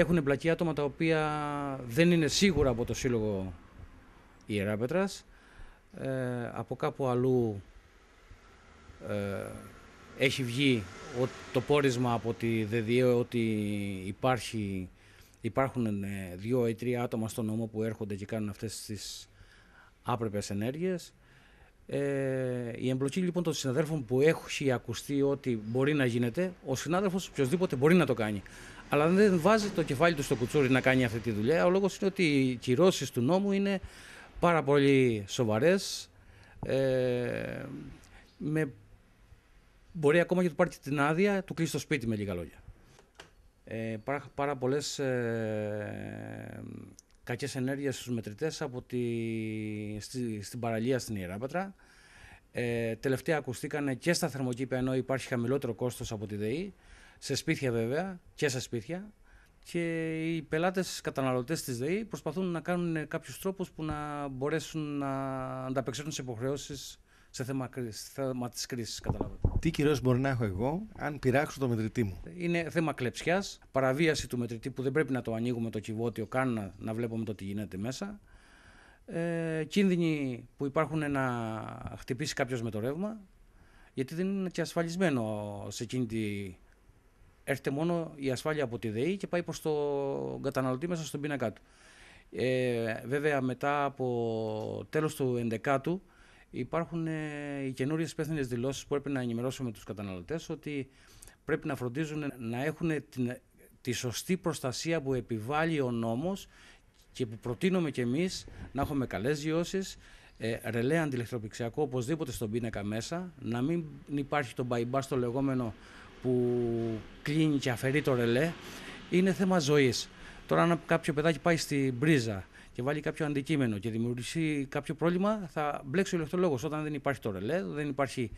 έχουν εμπλακεί άτομα τα οποία δεν είναι σίγουρα από το Σύλλογο Ιεράπετρας, ε, από κάπου αλλού ε, έχει βγει το πόρισμα από τη ΔΔΕ ότι υπάρχει, υπάρχουν ε, δύο ή τρία άτομα στο νόμο που έρχονται και κάνουν αυτές τις άπρεπες ενέργειες. Ε, η εμπλοκή λοιπόν των συναδέλφων που έχει ακουστεί ότι μπορεί να γίνεται, ο συνάδελφος οποιοδήποτε μπορεί να το κάνει. Αλλά δεν βάζει το κεφάλι του στο κουτσούρι να κάνει αυτή τη δουλειά. Ο λόγος είναι ότι οι κυρώσεις του νόμου είναι πάρα πολύ σοβαρές. Ε, με... Μπορεί ακόμα και του πάρει την άδεια, του κλείσει το σπίτι με λίγα λόγια. Ε, πάρα, πάρα πολλές ε, κακές ενέργειες στους μετρητές από τη, στη, στην παραλία στην Ιεράπατρα. Ε, τελευταία ακουστήκανε και στα θερμοκήπια ενώ υπάρχει χαμηλότερο κόστος από τη ΔΕΗ, σε σπίτια βέβαια και σε σπίτια. Και οι πελάτες, καταναλωτές της ΔΕΗ προσπαθούν να κάνουν κάποιους τρόπους που να μπορέσουν να ανταπεξέλθουν σε υποχρεώσεις σε θέμα, σε θέμα της κρίσης, καταλάβατε τι κυρίω μπορεί να έχω εγώ αν πειράξω το μετρητή μου. Είναι θέμα κλεψιάς, παραβίαση του μετρητή που δεν πρέπει να το ανοίγουμε το κυβότιο, καν να, να βλέπουμε το τι γίνεται μέσα. Ε, κίνδυνοι που υπάρχουν να χτυπήσει κάποιος με το ρεύμα, γιατί δεν είναι και ασφαλισμένο σε εκείνη τη. Έρχεται μόνο η ασφάλεια από τη ΔΕΗ και πάει προς τον καταναλωτή μέσα στον πίνακά του. Ε, βέβαια, μετά από τέλος του 11ου υπάρχουν ε, οι καινούριες υπεύθυνες δηλώσεις που πρέπει να ενημερώσουμε τους καταναλωτές ότι πρέπει να φροντίζουν να έχουν την, τη σωστή προστασία που επιβάλλει ο νόμος και που προτείνουμε κι εμείς να έχουμε καλές γιώσεις. ε, ρελέ αντιλεκτροπηξιακό οπωσδήποτε στον πίνακα μέσα, να μην υπάρχει το μπαϊμπά στο λεγόμενο που κλείνει και αφαιρεί το ρελέ, είναι θέμα ζωής. Τώρα αν κάποιο παιδάκι πάει στην πρίζα και βάλει κάποιο αντικείμενο και δημιουργήσει κάποιο πρόβλημα, θα μπλέξει ο ηλεκτρολόγος. Όταν δεν υπάρχει το ρελέ, δεν υπάρχει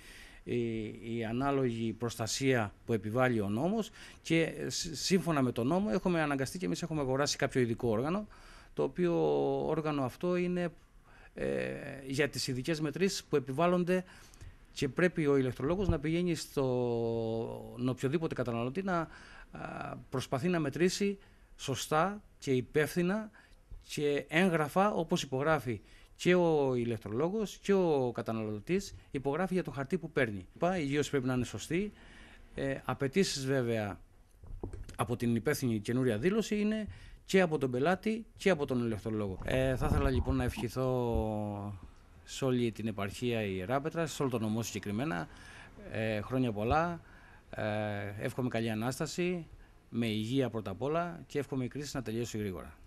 η, η ανάλογη προστασία που επιβάλλει ο νόμος, και σύμφωνα με τον νόμο έχουμε αναγκαστεί και εμείς έχουμε αγοράσει κάποιο ειδικό όργανο το οποίο όργανο αυτό είναι ε, για τις ειδικές μετρήσεις που επιβάλλονται και πρέπει ο ηλεκτρολόγος να πηγαίνει στον οποιοδήποτε καταναλωτή να προσπαθεί να μετρήσει σωστά και υπεύθυνα και έγγραφα όπως υπογράφει και ο ηλεκτρολόγος και ο καταναλωτής υπογράφει για το χαρτί που παίρνει. Η υγείωση πρέπει να είναι σωστή. Ε, απαιτήσεις βέβαια από την υπεύθυνη καινούρια δήλωση είναι και από τον πελάτη και από τον ηλεκτρολόγο. Ε, θα ήθελα λοιπόν να ευχηθώ σε όλη την επαρχία η Ράπετρα, σε όλο τον νομό συγκεκριμένα, ε, χρόνια πολλά. Ε, εύχομαι καλή Ανάσταση, με υγεία πρώτα απ' όλα και εύχομαι η κρίση να τελειώσει γρήγορα.